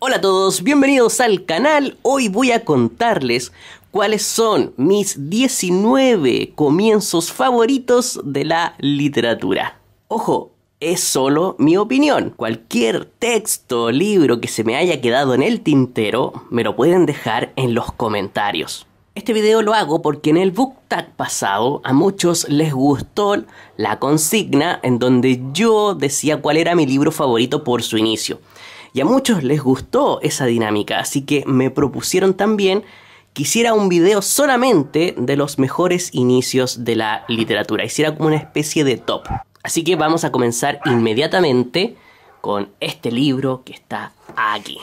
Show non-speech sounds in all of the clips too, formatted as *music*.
Hola a todos, bienvenidos al canal. Hoy voy a contarles cuáles son mis 19 comienzos favoritos de la literatura. Ojo, es solo mi opinión. Cualquier texto o libro que se me haya quedado en el tintero, me lo pueden dejar en los comentarios. Este video lo hago porque en el book tag pasado a muchos les gustó la consigna en donde yo decía cuál era mi libro favorito por su inicio. Y a muchos les gustó esa dinámica, así que me propusieron también que hiciera un video solamente de los mejores inicios de la literatura, hiciera como una especie de top. Así que vamos a comenzar inmediatamente con este libro que está aquí.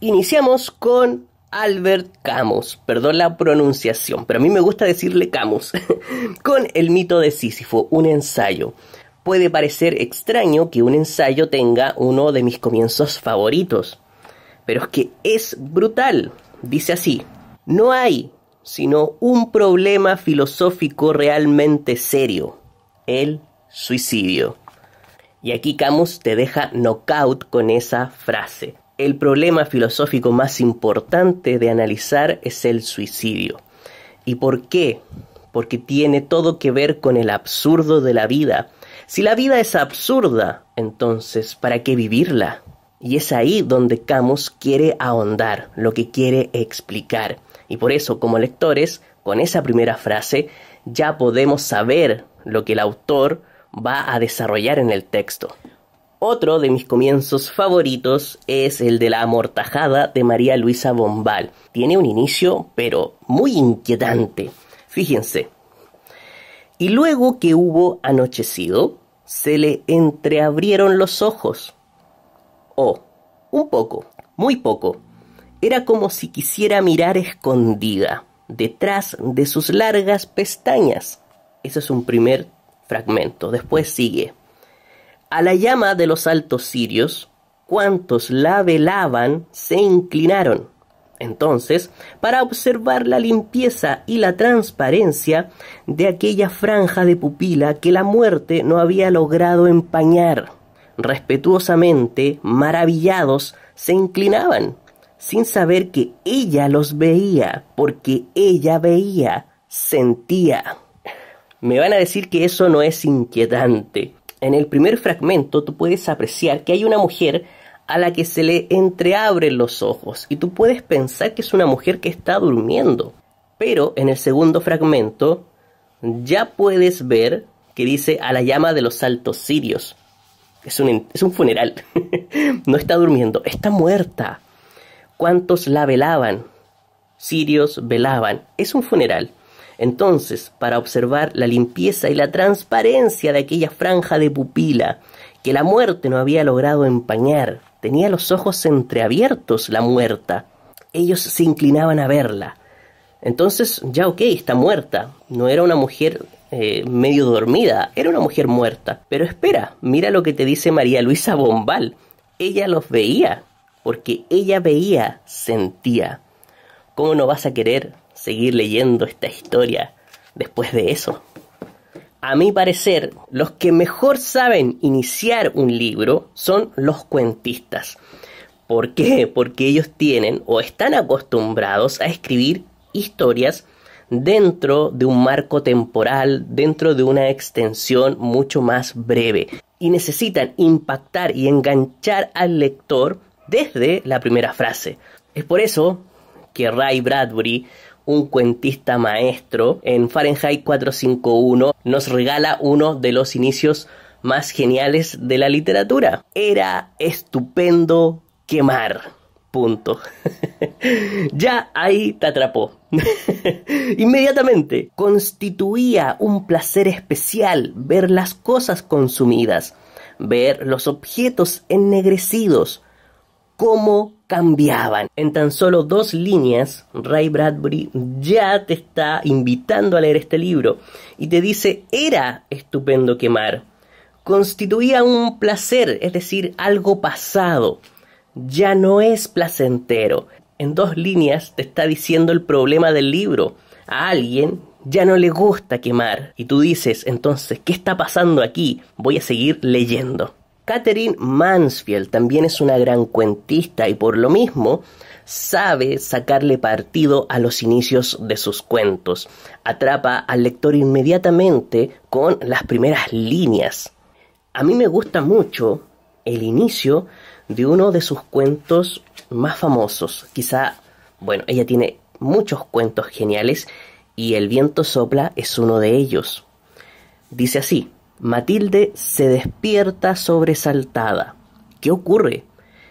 Iniciamos con Albert Camus, perdón la pronunciación, pero a mí me gusta decirle Camus, *laughs* con El mito de Sísifo, un ensayo puede parecer extraño que un ensayo tenga uno de mis comienzos favoritos, pero es que es brutal. Dice así, no hay sino un problema filosófico realmente serio, el suicidio. Y aquí Camus te deja knockout con esa frase. El problema filosófico más importante de analizar es el suicidio. ¿Y por qué? Porque tiene todo que ver con el absurdo de la vida, si la vida es absurda, entonces, ¿para qué vivirla? Y es ahí donde Camus quiere ahondar, lo que quiere explicar. Y por eso, como lectores, con esa primera frase, ya podemos saber lo que el autor va a desarrollar en el texto. Otro de mis comienzos favoritos es el de la amortajada de María Luisa Bombal. Tiene un inicio, pero muy inquietante. Fíjense, y luego que hubo anochecido, se le entreabrieron los ojos. Oh, un poco, muy poco. Era como si quisiera mirar escondida, detrás de sus largas pestañas. Ese es un primer fragmento. Después sigue. A la llama de los altos cirios cuantos la velaban se inclinaron. Entonces, para observar la limpieza y la transparencia de aquella franja de pupila que la muerte no había logrado empañar, respetuosamente, maravillados, se inclinaban, sin saber que ella los veía, porque ella veía, sentía. Me van a decir que eso no es inquietante. En el primer fragmento tú puedes apreciar que hay una mujer a la que se le entreabren los ojos y tú puedes pensar que es una mujer que está durmiendo. Pero en el segundo fragmento ya puedes ver que dice a la llama de los altos sirios. Es un, funeral. *laughs* no está durmiendo, está muerta. ¿Cuántos la velaban? Sirios velaban. Es un funeral. Entonces, para observar la limpieza y la transparencia de aquella franja de pupila que la muerte no había logrado empañar, Tenía los ojos entreabiertos la muerta. Ellos se inclinaban a verla. Entonces, ya ok, está muerta. No era una mujer eh, medio dormida, era una mujer muerta. Pero espera, mira lo que te dice María Luisa Bombal. Ella los veía, porque ella veía, sentía. ¿Cómo no vas a querer seguir leyendo esta historia después de eso? a mi parecer, los que mejor saben iniciar un libro son los cuentistas. ¿Por qué? Porque ellos tienen o están acostumbrados a escribir historias dentro de un marco temporal, dentro de una extensión mucho más breve. Y necesitan impactar y enganchar al lector desde la primera frase. Es por eso que Ray Bradbury un cuentista maestro, en Fahrenheit 451 nos regala uno de los inicios más geniales de la literatura. Era estupendo quemar. Punto. *laughs* ya ahí te atrapó. *laughs* Inmediatamente. Constituía un placer especial ver las cosas consumidas, ver los objetos ennegrecidos, cómo cambiaban. En tan solo dos líneas, Ray Bradbury ya te está invitando a leer este libro y te dice, era estupendo quemar, constituía un placer, es decir, algo pasado, ya no es placentero. En dos líneas te está diciendo el problema del libro. A alguien ya no le gusta quemar. Y tú dices, entonces, ¿qué está pasando aquí? Voy a seguir leyendo. Katherine Mansfield también es una gran cuentista y por lo mismo sabe sacarle partido a los inicios de sus cuentos. Atrapa al lector inmediatamente con las primeras líneas. A mí me gusta mucho el inicio de uno de sus cuentos más famosos. Quizá, bueno, ella tiene muchos cuentos geniales y El viento sopla es uno de ellos. Dice así, Matilde se despierta sobresaltada. ¿Qué ocurre?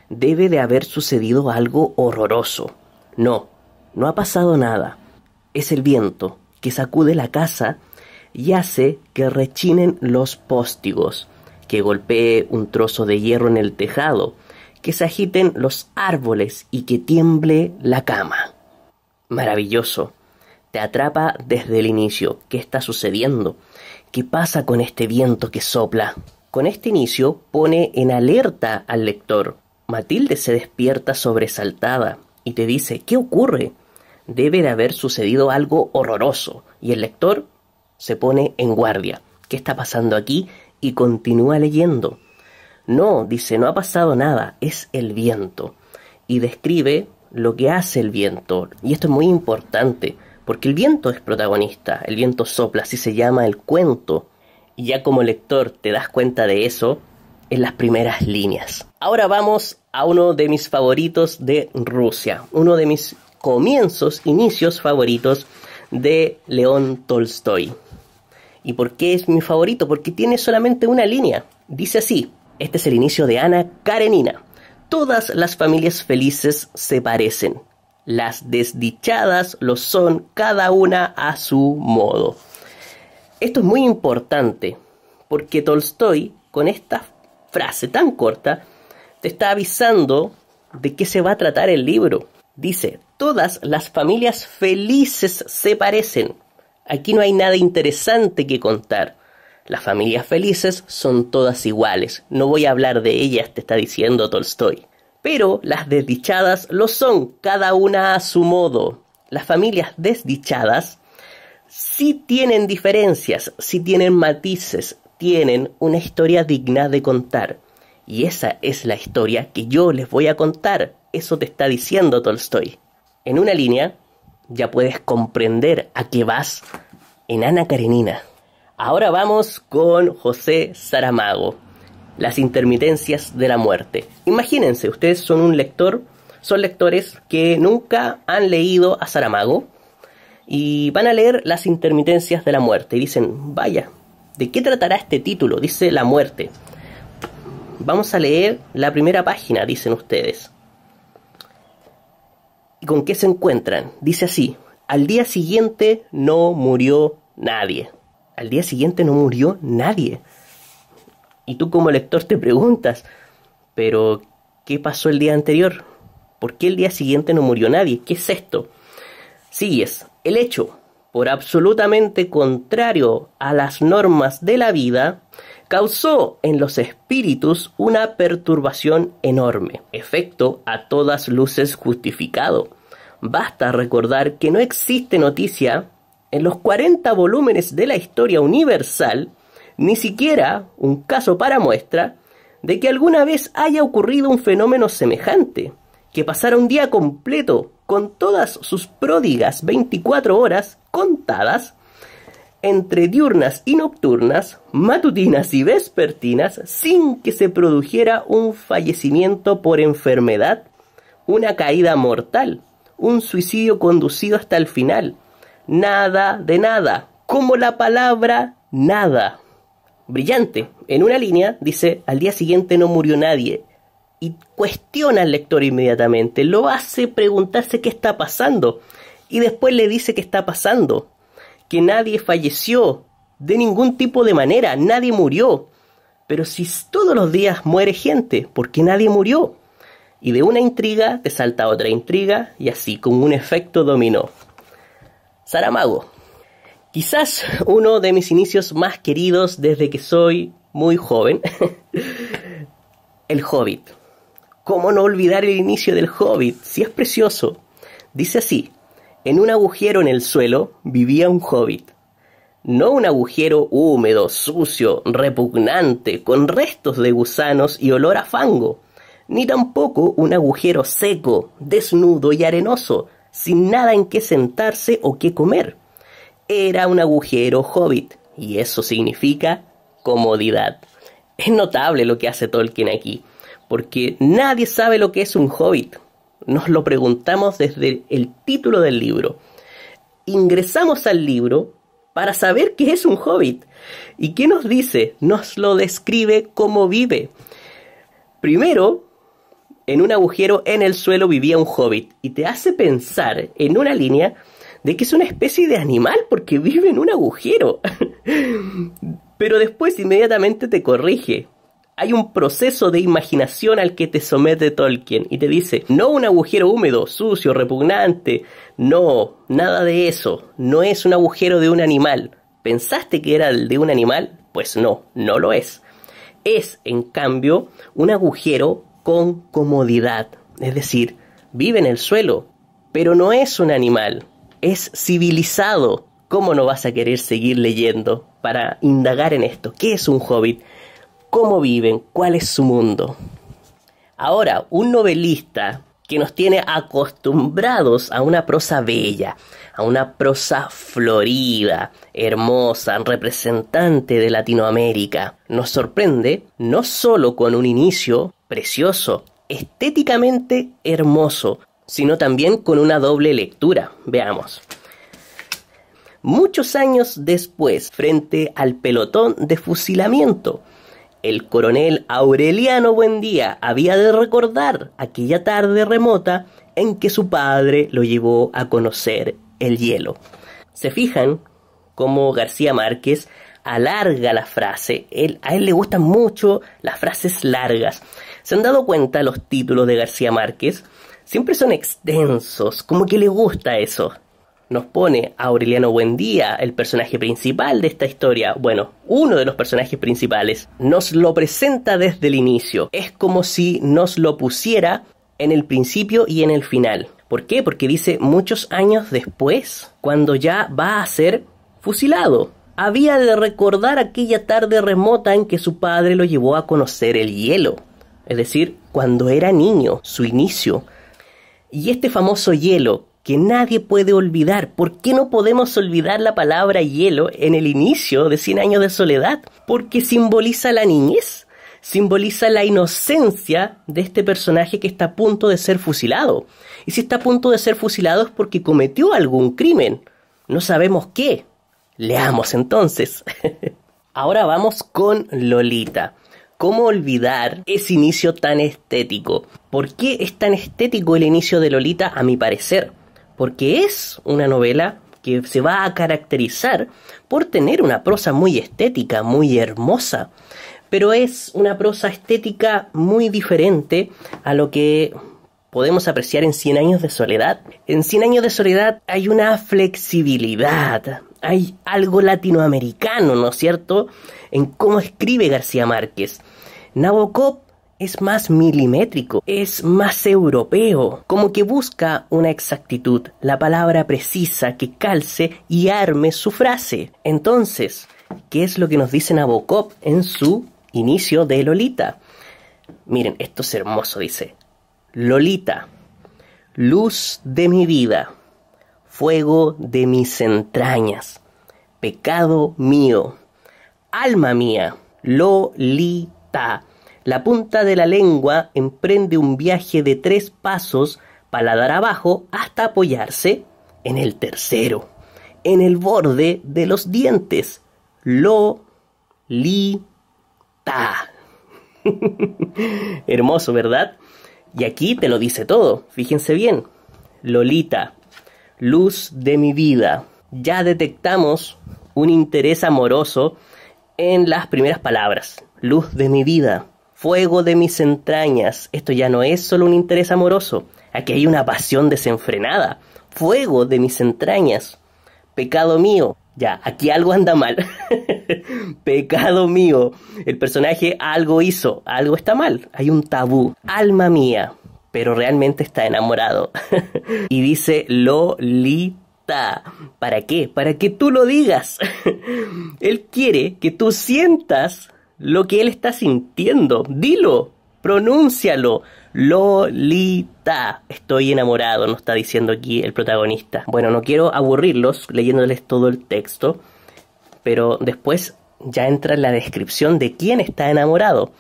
Debe de haber sucedido algo horroroso. No, no ha pasado nada. Es el viento que sacude la casa y hace que rechinen los póstigos, que golpee un trozo de hierro en el tejado, que se agiten los árboles y que tiemble la cama. Maravilloso. Te atrapa desde el inicio. ¿Qué está sucediendo? ¿Qué pasa con este viento que sopla? Con este inicio pone en alerta al lector. Matilde se despierta sobresaltada y te dice, ¿qué ocurre? Debe de haber sucedido algo horroroso y el lector se pone en guardia. ¿Qué está pasando aquí? Y continúa leyendo. No, dice, no ha pasado nada, es el viento. Y describe lo que hace el viento. Y esto es muy importante porque el viento es protagonista, el viento sopla, así se llama el cuento. Y ya como lector te das cuenta de eso en las primeras líneas. Ahora vamos a uno de mis favoritos de Rusia, uno de mis comienzos, inicios favoritos de León Tolstoy. ¿Y por qué es mi favorito? Porque tiene solamente una línea. Dice así, este es el inicio de Ana Karenina. Todas las familias felices se parecen. Las desdichadas lo son cada una a su modo. Esto es muy importante porque Tolstoy, con esta frase tan corta, te está avisando de qué se va a tratar el libro. Dice, todas las familias felices se parecen. Aquí no hay nada interesante que contar. Las familias felices son todas iguales. No voy a hablar de ellas, te está diciendo Tolstoy pero las desdichadas lo son, cada una a su modo. Las familias desdichadas sí tienen diferencias, sí tienen matices, tienen una historia digna de contar. Y esa es la historia que yo les voy a contar. Eso te está diciendo Tolstoy. En una línea ya puedes comprender a qué vas en Ana Karenina. Ahora vamos con José Saramago las intermitencias de la muerte. Imagínense, ustedes son un lector, son lectores que nunca han leído a Saramago y van a leer las intermitencias de la muerte y dicen, vaya, ¿de qué tratará este título? Dice la muerte. Vamos a leer la primera página, dicen ustedes. ¿Y con qué se encuentran? Dice así, al día siguiente no murió nadie. Al día siguiente no murió nadie. Y tú como lector te preguntas, pero ¿qué pasó el día anterior? ¿Por qué el día siguiente no murió nadie? ¿Qué es esto? Sigues, el hecho, por absolutamente contrario a las normas de la vida, causó en los espíritus una perturbación enorme, efecto a todas luces justificado. Basta recordar que no existe noticia en los 40 volúmenes de la historia universal ni siquiera un caso para muestra de que alguna vez haya ocurrido un fenómeno semejante, que pasara un día completo con todas sus pródigas 24 horas contadas, entre diurnas y nocturnas, matutinas y vespertinas, sin que se produjera un fallecimiento por enfermedad, una caída mortal, un suicidio conducido hasta el final. Nada de nada, como la palabra nada brillante. En una línea dice, al día siguiente no murió nadie. Y cuestiona al lector inmediatamente, lo hace preguntarse qué está pasando. Y después le dice qué está pasando. Que nadie falleció de ningún tipo de manera, nadie murió. Pero si todos los días muere gente, ¿por qué nadie murió? Y de una intriga te salta otra intriga y así, con un efecto dominó. Saramago, Quizás uno de mis inicios más queridos desde que soy muy joven, *laughs* El Hobbit. ¿Cómo no olvidar el inicio del Hobbit? Si es precioso. Dice así, en un agujero en el suelo vivía un hobbit. No un agujero húmedo, sucio, repugnante, con restos de gusanos y olor a fango, ni tampoco un agujero seco, desnudo y arenoso, sin nada en que sentarse o qué comer era un agujero hobbit, y eso significa comodidad. Es notable lo que hace Tolkien aquí, porque nadie sabe lo que es un hobbit. Nos lo preguntamos desde el título del libro. Ingresamos al libro para saber qué es un hobbit. ¿Y qué nos dice? Nos lo describe cómo vive. Primero, en un agujero en el suelo vivía un hobbit y te hace pensar en una línea de que es una especie de animal porque vive en un agujero. *laughs* Pero después inmediatamente te corrige. Hay un proceso de imaginación al que te somete Tolkien y te dice, no un agujero húmedo, sucio, repugnante, no, nada de eso, no es un agujero de un animal. ¿Pensaste que era el de un animal? Pues no, no lo es. Es, en cambio, un agujero con comodidad, es decir, vive en el suelo, pero no es un animal, es civilizado. ¿Cómo no vas a querer seguir leyendo para indagar en esto? ¿Qué es un hobbit? ¿Cómo viven? ¿Cuál es su mundo? Ahora, un novelista que nos tiene acostumbrados a una prosa bella, a una prosa florida, hermosa, representante de Latinoamérica. Nos sorprende no solo con un inicio precioso, estéticamente hermoso, sino también con una doble lectura. Veamos. Muchos años después, frente al pelotón de fusilamiento, el coronel Aureliano Buendía había de recordar aquella tarde remota en que su padre lo llevó a conocer el hielo. ¿Se fijan cómo García Márquez alarga la frase? a él le gustan mucho las frases largas. ¿Se han dado cuenta los títulos de García Márquez? siempre son extensos, como que le gusta eso. Nos pone a Aureliano Buendía, el personaje principal de esta historia, bueno, uno de los personajes principales, nos lo presenta desde el inicio. Es como si nos lo pusiera en el principio y en el final. ¿Por qué? Porque dice muchos años después, cuando ya va a ser fusilado. Había de recordar aquella tarde remota en que su padre lo llevó a conocer el hielo, es decir, cuando era niño, su inicio, y este famoso hielo, que nadie puede olvidar, ¿por qué no podemos olvidar la palabra hielo en el inicio de 100 años de soledad? Porque simboliza la niñez, simboliza la inocencia de este personaje que está a punto de ser fusilado. Y si está a punto de ser fusilado es porque cometió algún crimen. No sabemos qué. Leamos entonces. *laughs* Ahora vamos con Lolita. ¿Cómo olvidar ese inicio tan estético? ¿Por qué es tan estético el inicio de Lolita a mi parecer? Porque es una novela que se va a caracterizar por tener una prosa muy estética, muy hermosa, pero es una prosa estética muy diferente a lo que podemos apreciar en Cien años de soledad. En Cien años de soledad hay una flexibilidad hay algo latinoamericano, ¿no es cierto?, en cómo escribe García Márquez. Nabokov es más milimétrico, es más europeo, como que busca una exactitud, la palabra precisa que calce y arme su frase. Entonces, ¿qué es lo que nos dice Nabokov en su inicio de Lolita? Miren, esto es hermoso, dice. Lolita, luz de mi vida fuego de mis entrañas, pecado mío, alma mía, Lolita. La punta de la lengua emprende un viaje de tres pasos, paladar abajo, hasta apoyarse en el tercero, en el borde de los dientes. Lolita. *laughs* Hermoso, ¿verdad? Y aquí te lo dice todo, fíjense bien. Lolita, luz de mi vida. Ya detectamos un interés amoroso en las primeras palabras. Luz de mi vida, fuego de mis entrañas. Esto ya no es solo un interés amoroso, aquí hay una pasión desenfrenada. Fuego de mis entrañas. Pecado mío. Ya, aquí algo anda mal. *laughs* Pecado mío. El personaje algo hizo, algo está mal. Hay un tabú. Alma mía pero realmente está enamorado. *laughs* y dice Lolita. ¿Para qué? Para que tú lo digas. *laughs* él quiere que tú sientas lo que él está sintiendo. Dilo, pronúncialo. Lolita. Estoy enamorado, nos está diciendo aquí el protagonista. Bueno, no quiero aburrirlos leyéndoles todo el texto, pero después ya entra la descripción de quién está enamorado.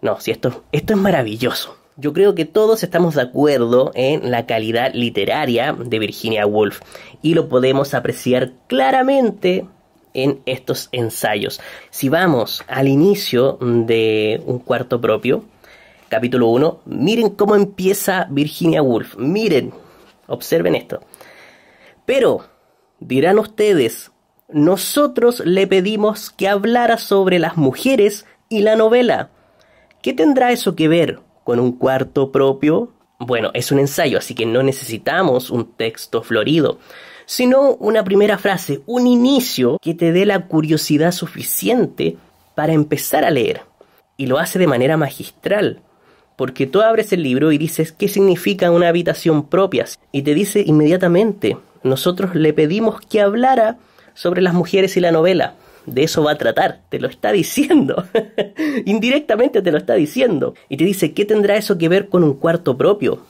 No, si esto, esto es maravilloso yo creo que todos estamos de acuerdo en la calidad literaria de Virginia Woolf y lo podemos apreciar claramente en estos ensayos. Si vamos al inicio de un cuarto propio, capítulo 1, miren cómo empieza Virginia Woolf, miren, observen esto. Pero, dirán ustedes, nosotros le pedimos que hablara sobre las mujeres y la novela. ¿Qué tendrá eso que ver? con un cuarto propio, bueno, es un ensayo, así que no necesitamos un texto florido, sino una primera frase, un inicio que te dé la curiosidad suficiente para empezar a leer. Y lo hace de manera magistral, porque tú abres el libro y dices qué significa una habitación propia, y te dice inmediatamente, nosotros le pedimos que hablara sobre las mujeres y la novela, de eso va a tratar, te lo está diciendo, *laughs* indirectamente te lo está diciendo, y te dice, ¿qué tendrá eso que ver con un cuarto propio?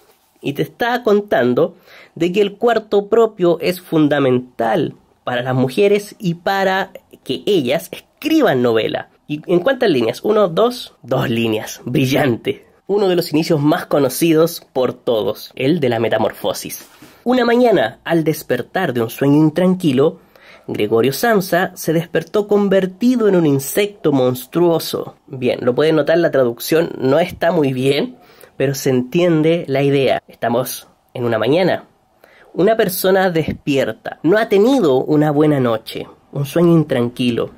Y te está contando de que el cuarto propio es fundamental para las mujeres y para que ellas escriban novela. ¿Y en cuántas líneas? Uno, dos, dos líneas, brillante. Uno de los inicios más conocidos por todos, el de la metamorfosis. Una mañana, al despertar de un sueño intranquilo, Gregorio Samsa se despertó convertido en un insecto monstruoso. Bien, lo pueden notar, la traducción no está muy bien, pero se entiende la idea. Estamos en una mañana. Una persona despierta, no ha tenido una buena noche, un sueño intranquilo.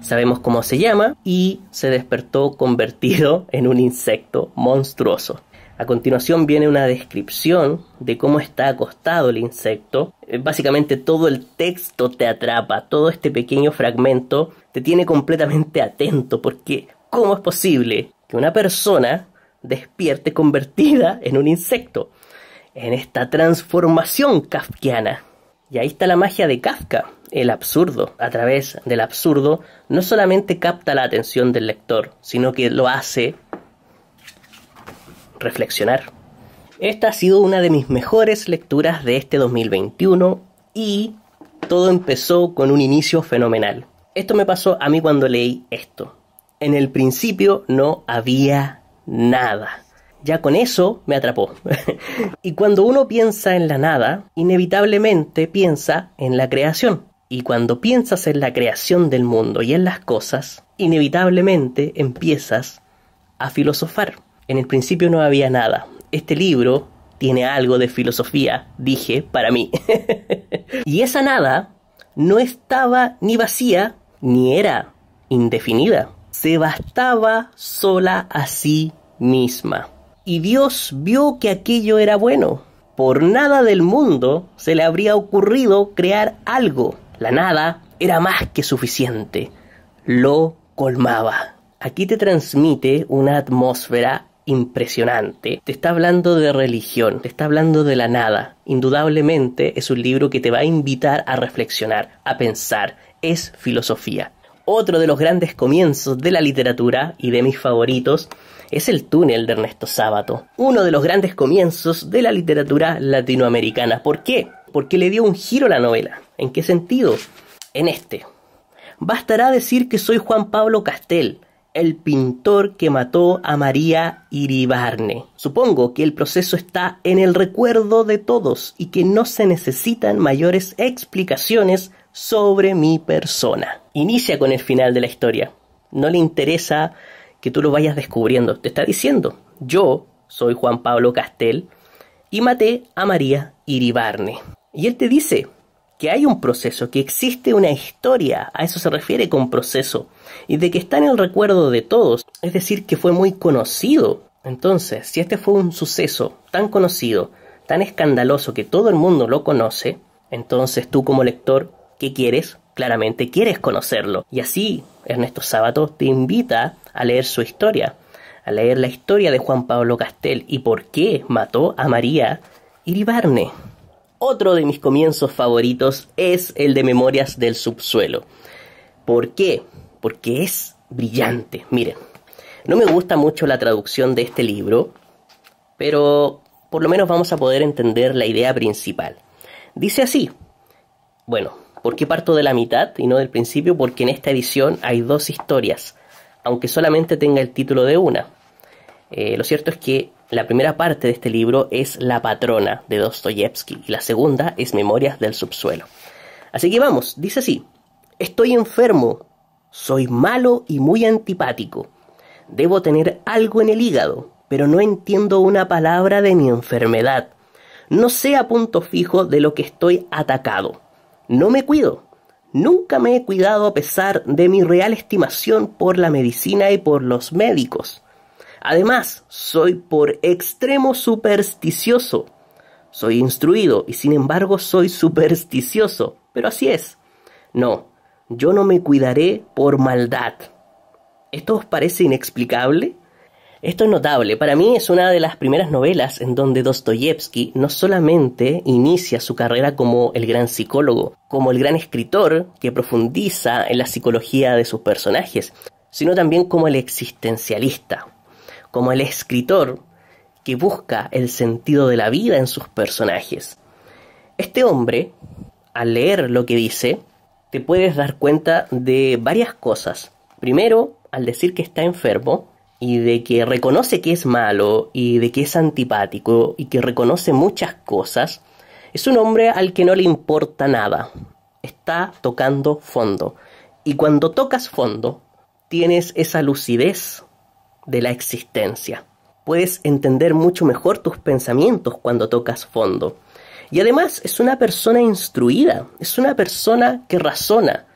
Sabemos cómo se llama y se despertó convertido en un insecto monstruoso. A continuación viene una descripción de cómo está acostado el insecto. Eh, básicamente todo el texto te atrapa, todo este pequeño fragmento te tiene completamente atento porque ¿cómo es posible que una persona despierte convertida en un insecto? En esta transformación kafkiana. Y ahí está la magia de Kafka, el absurdo. A través del absurdo no solamente capta la atención del lector, sino que lo hace reflexionar. Esta ha sido una de mis mejores lecturas de este 2021 y todo empezó con un inicio fenomenal. Esto me pasó a mí cuando leí esto. En el principio no había nada. Ya con eso me atrapó. *laughs* y cuando uno piensa en la nada, inevitablemente piensa en la creación. Y cuando piensas en la creación del mundo y en las cosas, inevitablemente empiezas a filosofar. En el principio no había nada. Este libro tiene algo de filosofía, dije, para mí. *laughs* y esa nada no estaba ni vacía, ni era indefinida. Se bastaba sola a sí misma. Y Dios vio que aquello era bueno. Por nada del mundo se le habría ocurrido crear algo. La nada era más que suficiente. Lo colmaba. Aquí te transmite una atmósfera impresionante. Te está hablando de religión, te está hablando de la nada. Indudablemente es un libro que te va a invitar a reflexionar, a pensar. Es filosofía. Otro de los grandes comienzos de la literatura y de mis favoritos es El túnel de Ernesto Sábato. Uno de los grandes comienzos de la literatura latinoamericana. ¿Por qué? Porque le dio un giro a la novela. ¿En qué sentido? En este. Bastará decir que soy Juan Pablo Castel, el pintor que mató a María Iribarne. Supongo que el proceso está en el recuerdo de todos y que no se necesitan mayores explicaciones sobre mi persona. Inicia con el final de la historia. No le interesa que tú lo vayas descubriendo. Te está diciendo, yo soy Juan Pablo Castel y maté a María Iribarne. Y él te dice, que hay un proceso, que existe una historia, a eso se refiere con proceso, y de que está en el recuerdo de todos, es decir, que fue muy conocido. Entonces, si este fue un suceso tan conocido, tan escandaloso que todo el mundo lo conoce, entonces tú como lector, ¿qué quieres? Claramente quieres conocerlo. Y así, Ernesto Sábato te invita a leer su historia, a leer la historia de Juan Pablo Castel y por qué mató a María Iribarne. Otro de mis comienzos favoritos es el de Memorias del Subsuelo. ¿Por qué? Porque es brillante. Miren, no me gusta mucho la traducción de este libro, pero por lo menos vamos a poder entender la idea principal. Dice así, bueno, ¿por qué parto de la mitad y no del principio? Porque en esta edición hay dos historias, aunque solamente tenga el título de una. Eh, lo cierto es que la primera parte de este libro es La patrona de Dostoyevsky y la segunda es Memorias del subsuelo. Así que vamos, dice así, estoy enfermo, soy malo y muy antipático, debo tener algo en el hígado, pero no entiendo una palabra de mi enfermedad, no sé a punto fijo de lo que estoy atacado, no me cuido, nunca me he cuidado a pesar de mi real estimación por la medicina y por los médicos. Además, soy por extremo supersticioso. Soy instruido y sin embargo soy supersticioso. Pero así es. No, yo no me cuidaré por maldad. ¿Esto os parece inexplicable? Esto es notable. Para mí es una de las primeras novelas en donde Dostoyevsky no solamente inicia su carrera como el gran psicólogo, como el gran escritor que profundiza en la psicología de sus personajes, sino también como el existencialista, como el escritor que busca el sentido de la vida en sus personajes. Este hombre, al leer lo que dice, te puedes dar cuenta de varias cosas. Primero, al decir que está enfermo y de que reconoce que es malo y de que es antipático y que reconoce muchas cosas, es un hombre al que no le importa nada. Está tocando fondo. Y cuando tocas fondo, tienes esa lucidez de la existencia. Puedes entender mucho mejor tus pensamientos cuando tocas fondo. Y además es una persona instruida, es una persona que razona,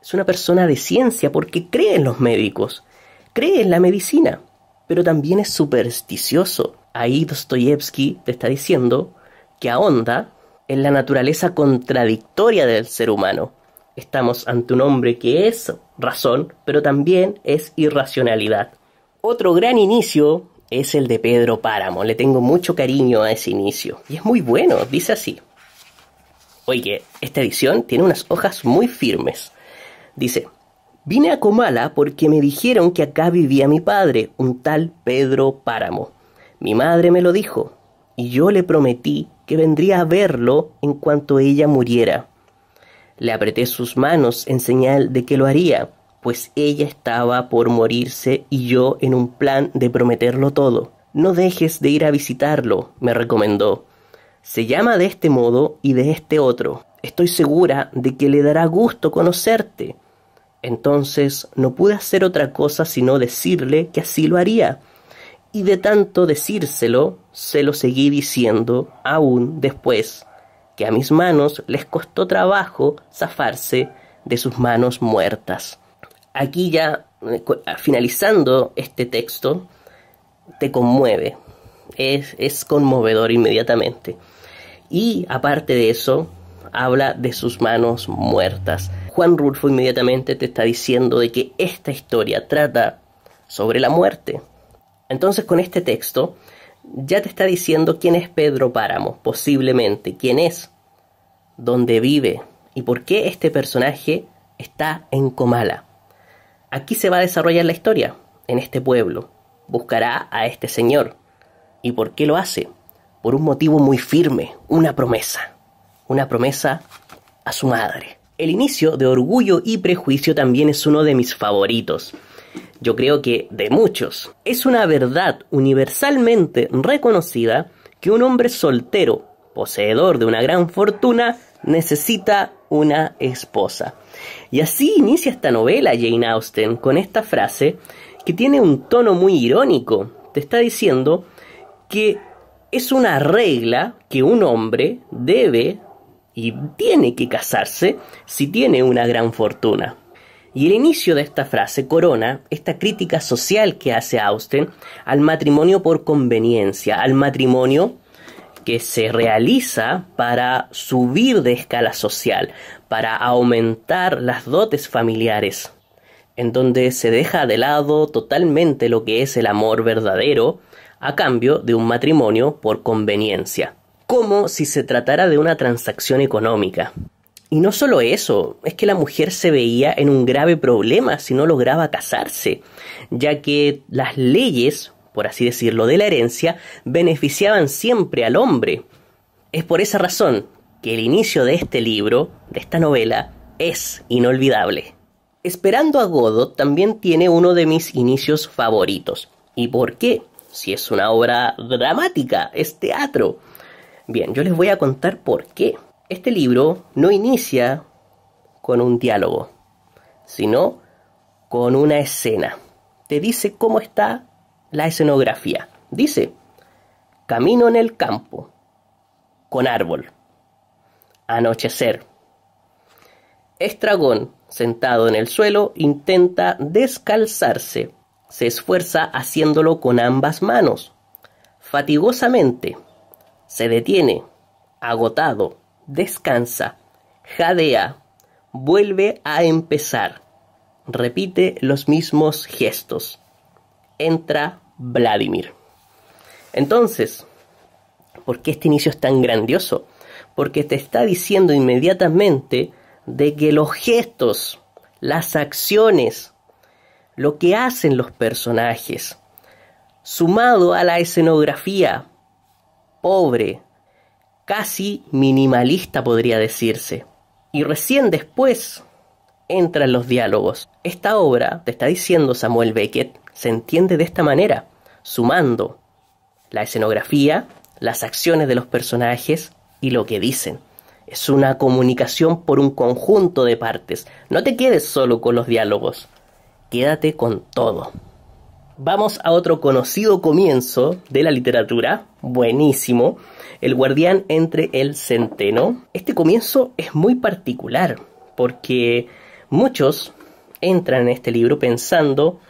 es una persona de ciencia porque cree en los médicos, cree en la medicina, pero también es supersticioso. Ahí Dostoyevsky te está diciendo que ahonda en la naturaleza contradictoria del ser humano. Estamos ante un hombre que es razón, pero también es irracionalidad. Otro gran inicio es el de Pedro Páramo. Le tengo mucho cariño a ese inicio. Y es muy bueno, dice así. Oye, esta edición tiene unas hojas muy firmes. Dice, vine a Comala porque me dijeron que acá vivía mi padre, un tal Pedro Páramo. Mi madre me lo dijo, y yo le prometí que vendría a verlo en cuanto ella muriera. Le apreté sus manos en señal de que lo haría, pues ella estaba por morirse y yo en un plan de prometerlo todo. No dejes de ir a visitarlo, me recomendó. Se llama de este modo y de este otro. Estoy segura de que le dará gusto conocerte. Entonces no pude hacer otra cosa sino decirle que así lo haría. Y de tanto decírselo, se lo seguí diciendo aún después, que a mis manos les costó trabajo zafarse de sus manos muertas aquí ya eh, ah, finalizando este texto, te conmueve, es, conmovedor inmediatamente. Y aparte de eso, habla de sus manos muertas. Juan Rulfo inmediatamente te está diciendo de que esta historia trata sobre la muerte. Entonces con este texto ya te está diciendo quién es Pedro Páramo, posiblemente, quién es, dónde vive y por qué este personaje está en Comala. Aquí se va a desarrollar la historia, en este pueblo. Buscará a este señor. ¿Y por qué lo hace? Por un motivo muy firme, una promesa. Una promesa a su madre. El inicio de Orgullo y Prejuicio también es uno de mis favoritos. Yo creo que de muchos. Es una verdad universalmente reconocida que un hombre soltero, poseedor de una gran fortuna, necesita una esposa. Y así inicia esta novela Jane Austen con esta frase que tiene un tono muy irónico. Te está diciendo que es una regla que un hombre debe y tiene que casarse si tiene una gran fortuna. Y el inicio de esta frase corona esta crítica social que hace Austen al matrimonio por conveniencia, al matrimonio que se realiza para subir de escala social, para aumentar las dotes familiares, en donde se deja de lado totalmente lo que es el amor verdadero a cambio de un matrimonio por conveniencia, como si se tratara de una transacción económica. Y no solo eso, es que la mujer se veía en un grave problema si no lograba casarse, ya que las leyes por así decirlo, de la herencia, beneficiaban siempre al hombre. Es por esa razón que el inicio de este libro, de esta novela, es inolvidable. Esperando a Godot también tiene uno de mis inicios favoritos. ¿Y por qué? Si es una obra dramática, es teatro. Bien, yo les voy a contar por qué. Este libro no inicia con un diálogo, sino con una escena. Te dice cómo está la escenografía. Dice, camino en el campo, con árbol, anochecer. Estragón, sentado en el suelo, intenta descalzarse. Se esfuerza haciéndolo con ambas manos. Fatigosamente. Se detiene. Agotado. Descansa. Jadea. Vuelve a empezar. Repite los mismos gestos. Entra Vladimir. Entonces, ¿por qué este inicio es tan grandioso? Porque te está diciendo inmediatamente de que los gestos, las acciones, lo que hacen los personajes, sumado a la escenografía pobre, casi minimalista podría decirse. Y recién después entran los diálogos. Esta obra, te está diciendo Samuel Beckett, se entiende de esta manera sumando la escenografía, las acciones de los personajes y lo que dicen. Es una comunicación por un conjunto de partes. No te quedes solo con los diálogos. Quédate con todo. Vamos a otro conocido comienzo de la literatura, buenísimo, El guardián entre el centeno. Este comienzo es muy particular porque muchos entran en este libro pensando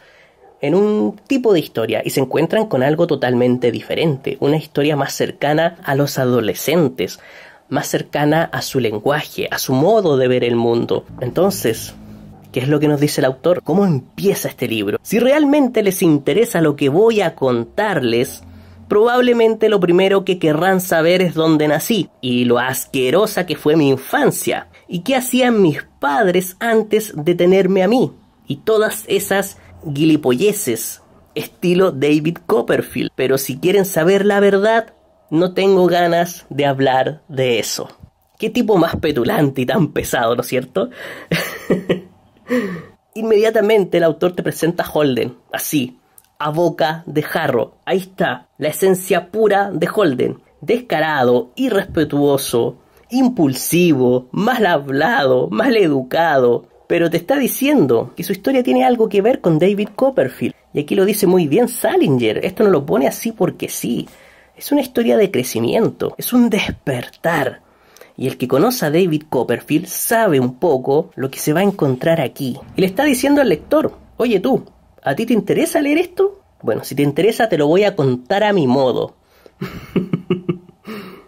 en un tipo de historia y se encuentran con algo totalmente diferente, una historia más cercana a los adolescentes, más cercana a su lenguaje, a su modo de ver el mundo. Entonces, ¿Qué es lo que nos dice el autor? ¿Cómo empieza este libro? Si realmente les interesa lo que voy a contarles, probablemente lo primero que querrán saber es dónde nací y lo asquerosa que fue mi infancia y qué hacían mis padres antes de tenerme a mí y todas esas gilipolleces, estilo David Copperfield. Pero si quieren saber la verdad, no tengo ganas de hablar de eso. Qué tipo más petulante y tan pesado, ¿no es cierto? *laughs* Inmediatamente el autor te presenta a Holden, así, a boca de jarro. Ahí está, la esencia pura de Holden. Descarado, irrespetuoso, impulsivo, mal hablado, mal educado, pero te está diciendo que su historia tiene algo que ver con David Copperfield. Y aquí lo dice muy bien Salinger, esto no lo pone así porque sí. Es una historia de crecimiento, es un despertar. Y el que conoce a David Copperfield sabe un poco lo que se va a encontrar aquí. Y le está diciendo al lector, oye tú, ¿a ti te interesa leer esto? Bueno, si te interesa te lo voy a contar a mi modo. *laughs*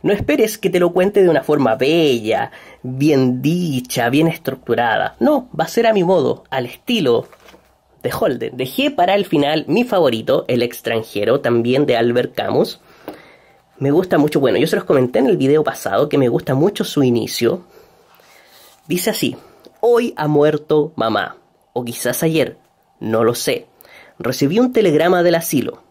No esperes que te lo cuente de una forma bella, bien dicha, bien estructurada. No, va a ser a mi modo, al estilo de Holden. Dejé para el final mi favorito, El extranjero, también de Albert Camus. Me gusta mucho, bueno, yo se los comenté en el video pasado que me gusta mucho su inicio. Dice así, hoy ha muerto mamá, o quizás ayer, no lo sé. Recibí un telegrama del asilo.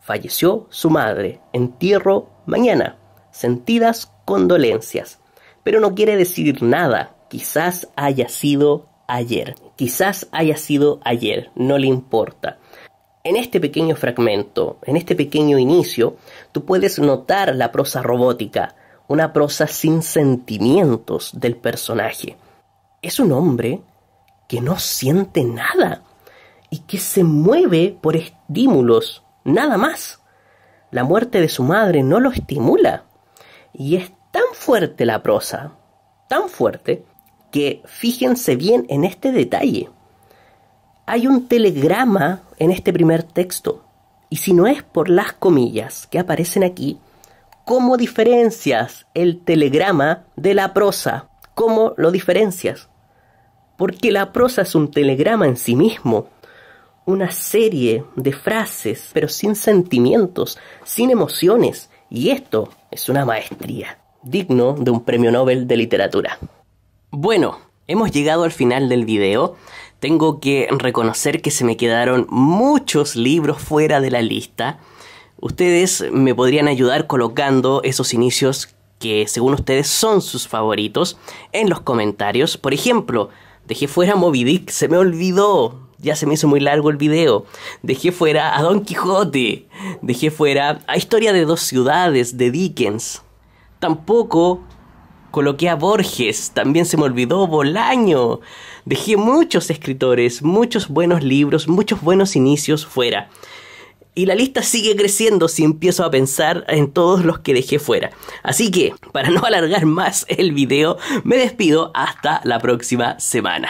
Falleció su madre, entierro mañana sentidas condolencias, pero no quiere decir nada, quizás haya sido ayer, quizás haya sido ayer, no le importa. En este pequeño fragmento, en este pequeño inicio, tú puedes notar la prosa robótica, una prosa sin sentimientos del personaje. Es un hombre que no siente nada y que se mueve por estímulos, nada más. La muerte de su madre no lo estimula. Y es tan fuerte la prosa, tan fuerte, que fíjense bien en este detalle. Hay un telegrama en este primer texto. Y si no es por las comillas que aparecen aquí, ¿cómo diferencias el telegrama de la prosa? ¿Cómo lo diferencias? Porque la prosa es un telegrama en sí mismo, una serie de frases, pero sin sentimientos, sin emociones, y esto es una maestría, digno de un premio Nobel de literatura. Bueno, hemos llegado al final del video. Tengo que reconocer que se me quedaron muchos libros fuera de la lista. Ustedes me podrían ayudar colocando esos inicios que según ustedes son sus favoritos en los comentarios. Por ejemplo, dejé fuera Moby Dick, se me olvidó ya se me hizo muy largo el video. Dejé fuera a Don Quijote, dejé fuera a Historia de dos ciudades de Dickens. Tampoco coloqué a Borges, también se me olvidó Bolaño. Dejé muchos escritores, muchos buenos libros, muchos buenos inicios fuera. Y la lista sigue creciendo si empiezo a pensar en todos los que dejé fuera. Así que, para no alargar más el video, me despido hasta la próxima semana.